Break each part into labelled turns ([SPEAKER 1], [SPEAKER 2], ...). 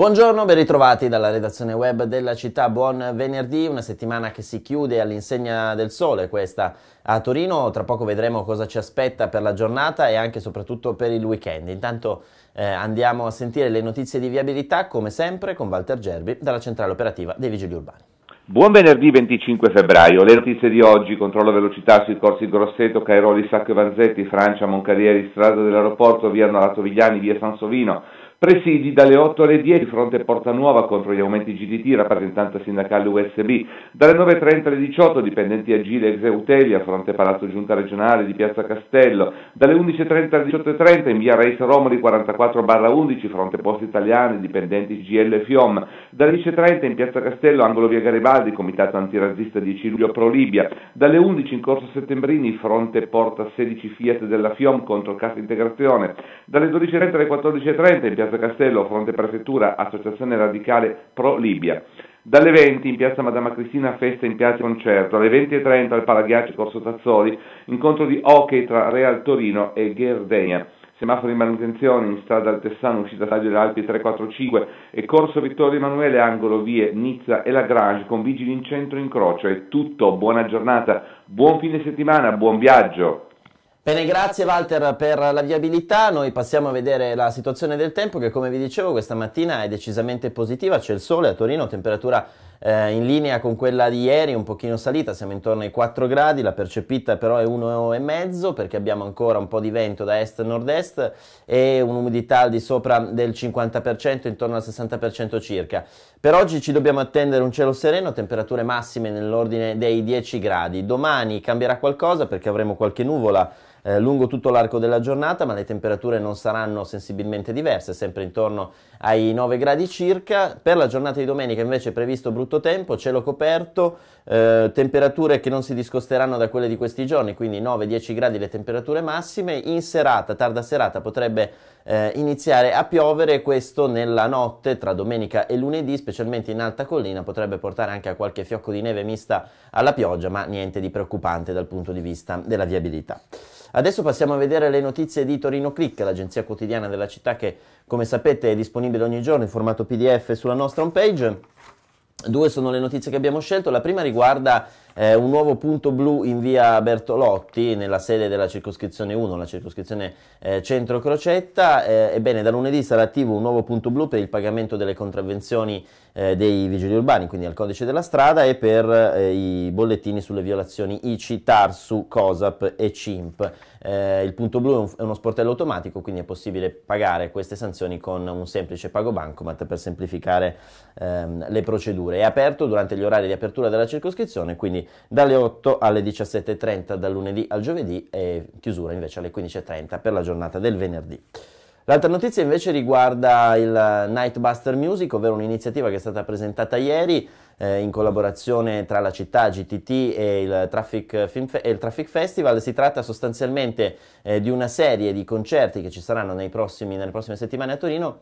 [SPEAKER 1] Buongiorno, ben ritrovati dalla redazione web della città. Buon venerdì, una settimana che si chiude all'insegna del sole, questa a Torino. Tra poco vedremo cosa ci aspetta per la giornata e anche e soprattutto per il weekend. Intanto eh, andiamo a sentire le notizie di viabilità, come sempre, con Walter Gerbi dalla centrale operativa dei Vigili Urbani.
[SPEAKER 2] Buon venerdì 25 febbraio. Le notizie di oggi, controllo velocità sui corsi Grosseto, Cairoli, Sacco e Vanzetti, Francia, Moncarieri, strada dell'aeroporto, via Nolato Vigliani, via Sansovino, Presidi dalle 8 alle 10 fronte Porta Nuova contro gli aumenti GDT, rappresentanza sindacale USB, dalle 9.30 alle 18 dipendenti Agile e Exeutelia fronte Palazzo Giunta Regionale di Piazza Castello, dalle 11.30 alle 18.30 in via Reis Romoli 44 11 fronte Poste Italiani, dipendenti GL Fiom, dalle 10.30 in Piazza Castello angolo via Garibaldi comitato antirazzista 10 luglio pro Libia, dalle 11 in corso Settembrini fronte Porta 16 Fiat della Fiom contro Cassa Integrazione, dalle 12.30 alle 14.30 in Piazza Piazza Castello, Fronte Prefettura, Associazione Radicale Pro Libia. Dalle 20 in Piazza Madama Cristina festa in Piazza Concerto, alle 20.30 al Palaghiaccio Corso Tazzoli, incontro di hockey tra Real Torino e Gherdegna. Semaforo di manutenzione in strada Altessano, uscita Taglio delle Alpi 345 e corso Vittorio Emanuele, angolo vie Nizza e Lagrange con vigili in centro incrocio. È tutto, buona giornata, buon fine settimana, buon viaggio.
[SPEAKER 1] Bene, grazie Walter per la viabilità. Noi passiamo a vedere la situazione del tempo che come vi dicevo questa mattina è decisamente positiva, c'è il sole a Torino, temperatura eh, in linea con quella di ieri, un pochino salita, siamo intorno ai 4 gradi, la percepita però è 1,5 perché abbiamo ancora un po' di vento da est nord-est e un'umidità al di sopra del 50%, intorno al 60% circa. Per oggi ci dobbiamo attendere un cielo sereno, temperature massime nell'ordine dei 10 gradi. Domani cambierà qualcosa perché avremo qualche nuvola eh, lungo tutto l'arco della giornata, ma le temperature non saranno sensibilmente diverse, sempre intorno ai 9 gradi circa. Per la giornata di domenica invece è previsto brutto tempo, cielo coperto, eh, temperature che non si discosteranno da quelle di questi giorni, quindi 9-10 gradi le temperature massime. In serata, tarda serata, potrebbe eh, iniziare a piovere questo nella notte tra domenica e lunedì, specialmente in alta collina, potrebbe portare anche a qualche fiocco di neve mista alla pioggia, ma niente di preoccupante dal punto di vista della viabilità. Adesso passiamo a vedere le notizie di Torino Click, l'agenzia quotidiana della città che come sapete è disponibile ogni giorno in formato PDF sulla nostra homepage. Due sono le notizie che abbiamo scelto, la prima riguarda eh, un nuovo punto blu in via Bertolotti nella sede della circoscrizione 1, la circoscrizione eh, Centro Crocetta. Eh, ebbene, da lunedì sarà attivo un nuovo punto blu per il pagamento delle contravvenzioni eh, dei vigili urbani, quindi al codice della strada, e per eh, i bollettini sulle violazioni ICI, TARSU, COSAP e CIMP. Eh, il punto blu è, un, è, uno sportello automatico, quindi è possibile pagare queste sanzioni con un semplice pago bancomat per semplificare ehm, le procedure. È aperto durante gli orari di apertura della circoscrizione, quindi quindi dalle 8 alle 17.30 dal lunedì al giovedì e chiusura invece alle 15.30 per la giornata del venerdì. L'altra notizia invece riguarda il Nightbuster Music, ovvero un'iniziativa che è stata presentata ieri eh, in collaborazione tra la città GTT e il Traffic, Fe- e il Traffic Festival. Si tratta sostanzialmente eh, di una serie di concerti che ci saranno prossimi, nelle prossime settimane a Torino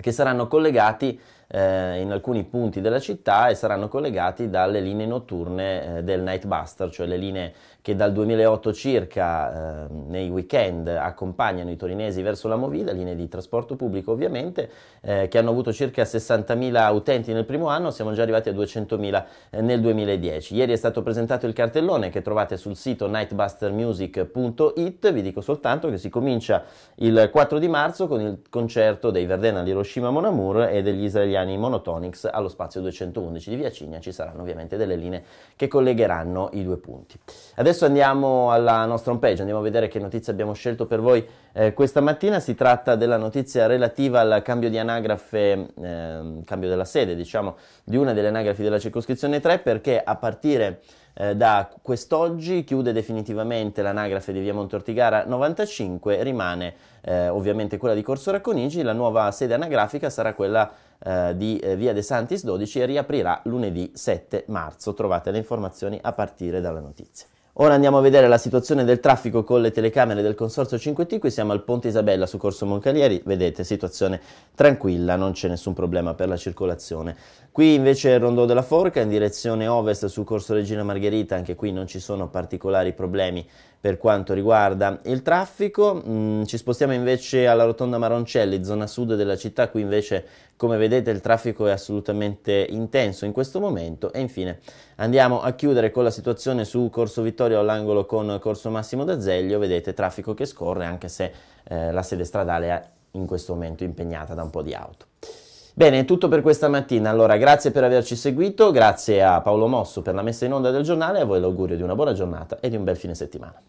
[SPEAKER 1] che saranno collegati eh, in alcuni punti della città e saranno collegati dalle linee notturne eh, del Nightbuster, cioè le linee che dal 2008 circa eh, nei weekend accompagnano i torinesi verso la Movida, linee di trasporto pubblico ovviamente, eh, che hanno avuto circa 60.000 utenti nel primo anno, siamo già arrivati a 200.000 eh, nel 2010. Ieri è stato presentato il cartellone che trovate sul sito nightbustermusic.it, vi dico soltanto che si comincia il 4 di marzo con il concerto dei Verdena di Hiroshima Mon Amour e degli israeliani italiani Monotonics allo spazio 211 di Via Cigna ci saranno ovviamente delle linee che collegheranno i due punti. Adesso andiamo alla nostra home page, andiamo a vedere che notizie abbiamo scelto per voi eh, questa mattina. Si tratta della notizia relativa al cambio di anagrafe, eh, cambio della sede, diciamo, di una delle anagrafi della circoscrizione 3 perché a partire eh, da quest'oggi chiude definitivamente l'anagrafe di via Monte Ortigara 95, rimane eh, ovviamente quella di Corso Racconigi, la nuova sede anagrafica sarà quella eh, di eh, Via De Santis 12 riaprirà lunedì 7 marzo. Trovate le informazioni a partire dalla notizia. Ora andiamo a vedere la situazione del traffico con le telecamere del Consorzio 5T, qui siamo al Ponte Isabella su Corso Moncalieri, vedete situazione tranquilla, non c'è nessun problema per la circolazione. Qui invece è il Rondò della Forca in direzione ovest su Corso Regina Margherita, anche qui non ci sono particolari problemi per quanto riguarda il traffico. Mm, ci spostiamo invece alla rotonda Maroncelli, zona sud della città, qui invece come vedete il traffico è assolutamente intenso in questo momento e infine andiamo a chiudere con la situazione su Corso Vittorio all'angolo con Corso Massimo d'Azeglio, vedete traffico che scorre anche se eh, la sede stradale è in questo momento impegnata da un po' di auto. Bene, è tutto per questa mattina. Allora, grazie per averci seguito, grazie a Paolo Mosso per la messa in onda del giornale e a voi l'augurio di una buona giornata e di un bel fine settimana.